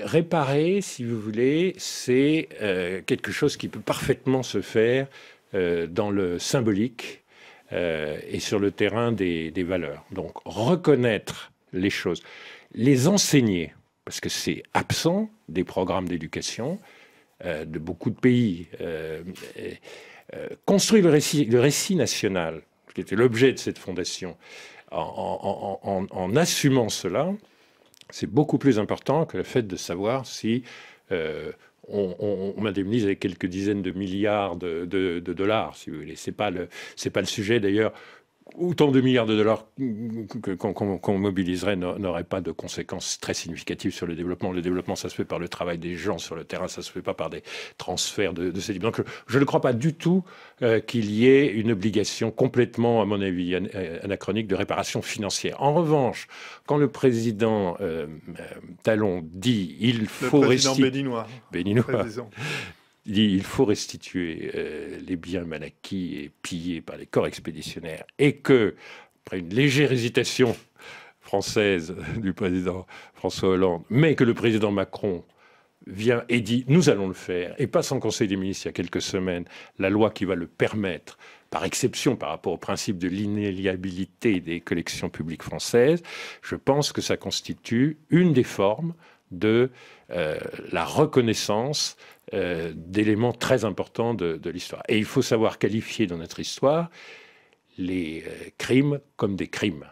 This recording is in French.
réparer, si vous voulez, c'est euh, quelque chose qui peut parfaitement se faire euh, dans le symbolique euh, et sur le terrain des, valeurs. Donc reconnaître les choses, les enseigner, parce que c'est absent des programmes d'éducation de beaucoup de pays. construire le récit, national, qui était l'objet de cette fondation, en assumant cela, c'est beaucoup plus important que le fait de savoir si euh, on, on, indemnise avec quelques dizaines de milliards de, dollars, si vous voulez. Ce n'est pas le sujet. D'ailleurs, autant de milliards de dollars qu'on mobiliserait n'aurait pas de conséquences très significatives sur le développement. Le développement, ça se fait par le travail des gens sur le terrain, ça se fait pas par des transferts de, de ces Donc, je, ne crois pas du tout euh, qu'il y ait une obligation complètement, à mon avis, euh, anachronique de réparation financière. En revanche, quand le président euh, Talon dit il le président béninois, béninois il dit faut restituer euh, les biens mal acquis et pillés par les corps expéditionnaires et que, après une légère hésitation française du président François Hollande, mais que le président Macron vient et dit nous allons le faire, et passe en Conseil des ministres il y a quelques semaines la loi qui va le permettre, par exception par rapport au principe de l'inéliabilité des collections publiques françaises, je pense que ça constitue une des formes de euh, la reconnaissance euh, d'éléments très importants de l'histoire. Et il faut savoir qualifier dans notre histoire les euh, crimes comme des crimes.